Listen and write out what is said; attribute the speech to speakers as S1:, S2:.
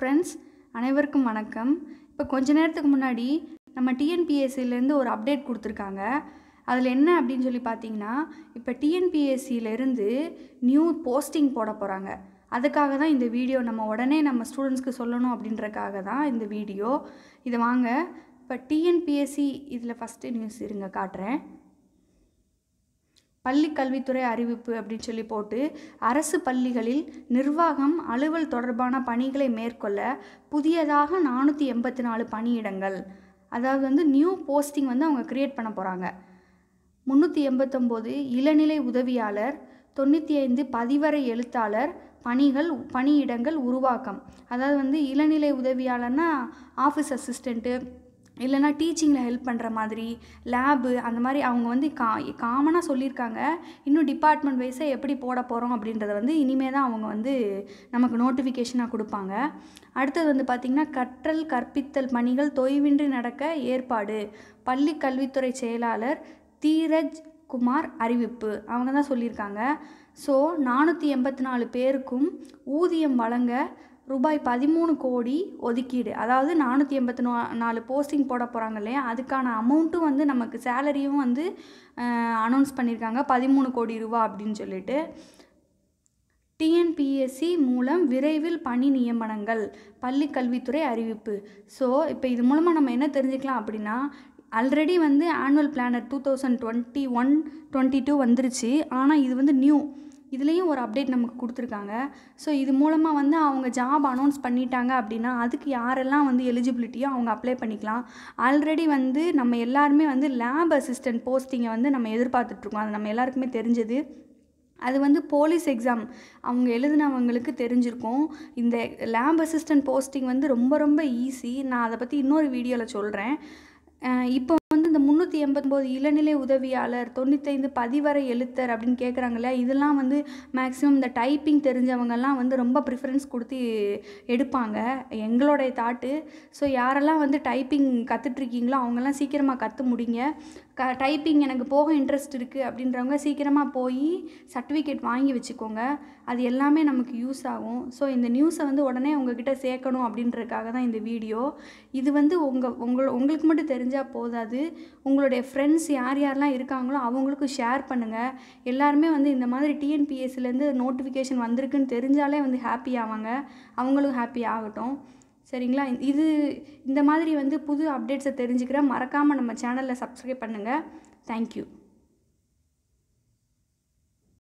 S1: friends அனைவருக்கும் வணக்கம் இப்போ கொஞ்ச நேரத்துக்கு முன்னாடி நம்ம டிஎன்பிஎஸ்சிலேருந்து ஒரு அப்டேட் கொடுத்துருக்காங்க அதில் என்ன அப்படின்னு சொல்லி பார்த்தீங்கன்னா இப்போ டிஎன்பிஎஸ்சியிலேருந்து நியூ போஸ்டிங் போட போகிறாங்க அதுக்காக தான் இந்த வீடியோ நம்ம உடனே நம்ம ஸ்டூடெண்ட்ஸ்க்கு சொல்லணும் அப்படின்றக்காக தான் இந்த வீடியோ இதை வாங்க இப்போ டிஎன்பிஎஸ்சி இதில் ஃபஸ்ட்டு நியூஸ் இருங்க காட்டுறேன் பள்ளி கல்வித்துறை அறிவிப்பு அப்படின்னு சொல்லி போட்டு அரசு பள்ளிகளில் நிர்வாகம் அலுவல் தொடர்பான பணிகளை மேற்கொள்ள புதியதாக நானூற்றி எண்பத்தி நாலு பணியிடங்கள் அதாவது வந்து நியூ போஸ்டிங் வந்து அவங்க க்ரியேட் பண்ண போகிறாங்க முந்நூற்றி எண்பத்தொம்போது இளநிலை உதவியாளர் தொண்ணூற்றி ஐந்து பதிவறை எழுத்தாளர் பணிகள் பணியிடங்கள் உருவாக்கம் அதாவது வந்து இளநிலை உதவியாளர்னா ஆஃபீஸ் அசிஸ்டண்ட்டு இல்லைனா டீச்சிங்கில் ஹெல்ப் பண்ணுற மாதிரி லேபு அந்த மாதிரி அவங்க வந்து கா காமனாக சொல்லியிருக்காங்க இன்னும் டிபார்ட்மெண்ட் வைஸை எப்படி போட போகிறோம் அப்படின்றத வந்து இனிமேல் தான் அவங்க வந்து நமக்கு நோட்டிஃபிகேஷனாக கொடுப்பாங்க அடுத்தது வந்து பார்த்திங்கன்னா கற்றல் கற்பித்தல் பணிகள் தொய்வின்றி நடக்க ஏற்பாடு பள்ளி கல்வித்துறை செயலாளர் தீரஜ் குமார் அறிவிப்பு அவங்க தான் சொல்லியிருக்காங்க ஸோ நானூற்றி எண்பத்தி நாலு பேருக்கும் ஊதியம் வழங்க ரூபாய் பதிமூணு கோடி ஒதுக்கீடு அதாவது நானூற்றி எண்பத்தி நோ நாலு போஸ்டிங் போட போகிறாங்க இல்லையா அதுக்கான அமௌண்ட்டும் வந்து நமக்கு சேலரியும் வந்து அனௌன்ஸ் பண்ணியிருக்காங்க பதிமூணு கோடி ரூபா அப்படின்னு சொல்லிட்டு டிஎன்பிஎஸ்சி மூலம் விரைவில் பணி நியமனங்கள் பள்ளி கல்வித்துறை அறிவிப்பு ஸோ இப்போ இது மூலமாக நம்ம என்ன தெரிஞ்சுக்கலாம் அப்படின்னா ஆல்ரெடி வந்து annual planner two thousand twenty one twenty two வந்துருச்சு ஆனால் இது வந்து நியூ இதுலேயும் ஒரு அப்டேட் நமக்கு கொடுத்துருக்காங்க ஸோ இது மூலமாக வந்து அவங்க ஜாப் அனௌன்ஸ் பண்ணிட்டாங்க அப்படின்னா அதுக்கு யாரெல்லாம் வந்து எலிஜிபிலிட்டியோ அவங்க அப்ளை பண்ணிக்கலாம் ஆல்ரெடி வந்து நம்ம எல்லாருமே வந்து லேப் அசிஸ்டன்ட் போஸ்டிங்கை வந்து நம்ம எதிர்பார்த்துட்ருக்கோம் அது நம்ம எல்லாருக்குமே தெரிஞ்சது அது வந்து போலீஸ் எக்ஸாம் அவங்க எழுதினவங்களுக்கு தெரிஞ்சிருக்கும் இந்த லேப் அசிஸ்டன்ட் போஸ்டிங் வந்து ரொம்ப ரொம்ப ஈஸி நான் அதை பற்றி இன்னொரு வீடியோவில் சொல்கிறேன் இப்போ இந்த முந்நூற்றி எண்பத்தொம்போது இளநிலை உதவியாளர் தொண்ணூத்தைந்து பதிவரை எழுத்தர் அப்படின்னு கேட்குறாங்கல்ல இதெல்லாம் வந்து மேக்ஸிமம் இந்த டைப்பிங் தெரிஞ்சவங்கெல்லாம் வந்து ரொம்ப ப்ரிஃபரன்ஸ் கொடுத்து எடுப்பாங்க எங்களுடைய தாட்டு ஸோ யாரெல்லாம் வந்து டைப்பிங் கற்றுட்ருக்கீங்களோ அவங்கெல்லாம் சீக்கிரமாக கற்று முடிங்க க டைப்பிங் எனக்கு போக இன்ட்ரெஸ்ட் இருக்குது அப்படின்றவங்க சீக்கிரமாக போய் சர்டிஃபிகேட் வாங்கி வச்சுக்கோங்க அது எல்லாமே நமக்கு யூஸ் ஆகும் ஸோ இந்த நியூஸை வந்து உடனே உங்ககிட்ட சேர்க்கணும் அப்படின்றதுக்காக தான் இந்த வீடியோ இது வந்து உங்கள் உங்கள் உங்களுக்கு மட்டும் தெரிஞ்சால் போதாது உங்களுடைய ஃப்ரெண்ட்ஸ் யார் யாரெல்லாம் இருக்காங்களோ அவங்களுக்கும் ஷேர் பண்ணுங்கள் எல்லாருமே வந்து இந்த மாதிரி டிஎன்பிஎஸ்சிலேருந்து நோட்டிஃபிகேஷன் வந்திருக்குன்னு தெரிஞ்சாலே வந்து ஹாப்பி ஆவாங்க அவங்களும் ஹாப்பி ஆகட்டும் சரிங்களா இது இந்த மாதிரி வந்து புது அப்டேட்ஸை தெரிஞ்சுக்கிற மறக்காமல் நம்ம சேனலில் சப்ஸ்கிரைப் பண்ணுங்கள் தேங்க்யூ